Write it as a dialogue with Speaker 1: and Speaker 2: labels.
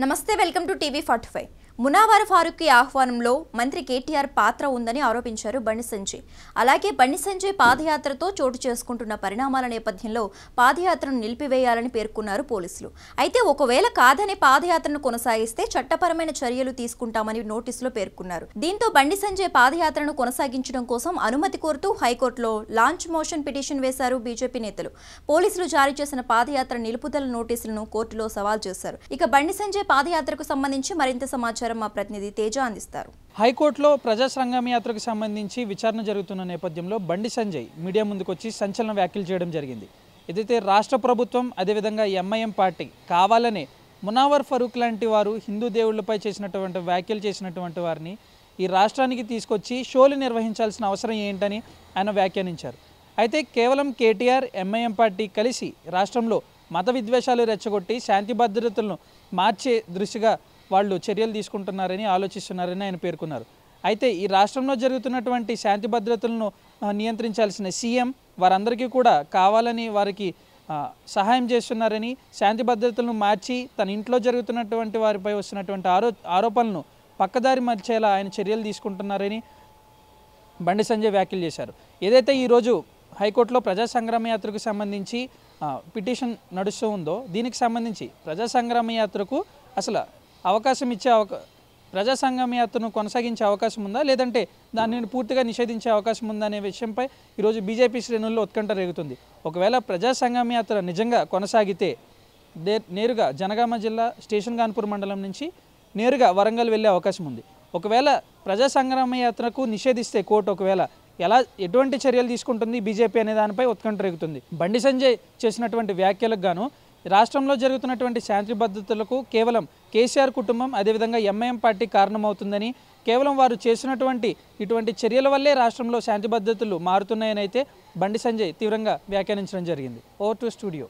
Speaker 1: नमस्ते welcome to TV forty five Munawar ఫారూక్కి ఆహ్వానంలో మంత్రి కేటీఆర్ పాత్ర ఉందని ఆరోపించారు బండి సంజయ్ అలాగే బండి సంజయ్ పాదయాత్రతో చోటు చేసుకుంటున్న పరిణామాల నేపథ్యంలో పాదయాత్రను నిలిపివేయాలని పేర్కొన్నారు పోలీసులు అయితే ఒకవేళ కాదనే పాదయాత్రను కొనసాగిస్తే చట్టపరమైన చర్యలు తీసుకుంటామని నోటీసులో పేర్కొన్నారు దీంతో బండి సంజయ్ పాదయాత్రను కొనసాగించడం కోసం అనుమతి కోరుతూ హైకోర్టులో లాంచ్ మోషన్ పిటిషన్ వేశారు బీజేపీ నేతలు పోలీసులు జారీ చేసిన పాదయాత్ర నిలుపుదల నోటీసులను కోర్టులో సవాల్ చేశారు ఇక బండి సంజయ్ పాదయాత్రకు సంబంధించి మరింత సమాచారం సమాచారం మా ప్రతినిధి తేజ అందిస్తారు
Speaker 2: హైకోర్టులో ప్రజా యాత్రకు సంబంధించి విచారణ జరుగుతున్న నేపథ్యంలో బండి సంజయ్ మీడియా ముందుకొచ్చి సంచలన వ్యాఖ్యలు చేయడం జరిగింది ఏదైతే రాష్ట్ర ప్రభుత్వం అదేవిధంగా ఎంఐఎం పార్టీ కావాలనే మునావర్ ఫరూక్ లాంటి వారు హిందూ దేవుళ్లపై చేసినటువంటి వ్యాఖ్యలు చేసినటువంటి వారిని ఈ రాష్ట్రానికి తీసుకొచ్చి షోలు నిర్వహించాల్సిన అవసరం ఏంటని ఆయన వ్యాఖ్యానించారు అయితే కేవలం కేటీఆర్ ఎంఐఎం పార్టీ కలిసి రాష్ట్రంలో మత విద్వేషాలు రెచ్చగొట్టి శాంతి భద్రతలను మార్చే దృష్టిగా వాళ్ళు చర్యలు తీసుకుంటున్నారని ఆలోచిస్తున్నారని ఆయన పేర్కొన్నారు అయితే ఈ రాష్ట్రంలో జరుగుతున్నటువంటి శాంతి భద్రతలను నియంత్రించాల్సిన సీఎం వారందరికీ కూడా కావాలని వారికి సహాయం చేస్తున్నారని శాంతి భద్రతలను మార్చి తన ఇంట్లో జరుగుతున్నటువంటి వారిపై వస్తున్నటువంటి ఆరో ఆరోపణలను పక్కదారి మార్చేలా ఆయన చర్యలు తీసుకుంటున్నారని బండి సంజయ్ వ్యాఖ్యలు చేశారు ఏదైతే ఈరోజు హైకోర్టులో ప్రజా సంగ్రామ యాత్రకు సంబంధించి పిటిషన్ నడుస్తూ ఉందో దీనికి సంబంధించి ప్రజా సంగ్రామ యాత్రకు అసలు అవకాశం ఇచ్చే అవకా ప్రజా యాత్రను కొనసాగించే అవకాశం ఉందా లేదంటే దాన్ని పూర్తిగా నిషేధించే అవకాశం ఉందా అనే విషయంపై ఈరోజు బీజేపీ శ్రేణుల్లో ఉత్కంఠ రేగుతుంది ఒకవేళ ప్రజా యాత్ర నిజంగా కొనసాగితే నేరుగా జనగామ జిల్లా స్టేషన్ కాన్పూర్ మండలం నుంచి నేరుగా వరంగల్ వెళ్ళే అవకాశం ఉంది ఒకవేళ ప్రజా సంగ్రామ యాత్రకు నిషేధిస్తే కోర్టు ఒకవేళ ఎలా ఎటువంటి చర్యలు తీసుకుంటుంది బీజేపీ అనే దానిపై ఉత్కంఠ రేగుతుంది బండి సంజయ్ చేసినటువంటి వ్యాఖ్యలకు గాను రాష్ట్రంలో జరుగుతున్నటువంటి శాంతి భద్రతలకు కేవలం కేసీఆర్ కుటుంబం అదేవిధంగా ఎంఐఎం పార్టీ కారణమవుతుందని కేవలం వారు చేసినటువంటి ఇటువంటి చర్యల వల్లే రాష్ట్రంలో శాంతి భద్రతలు మారుతున్నాయని అయితే బండి సంజయ్ తీవ్రంగా వ్యాఖ్యానించడం జరిగింది ఓవర్ టు స్టూడియో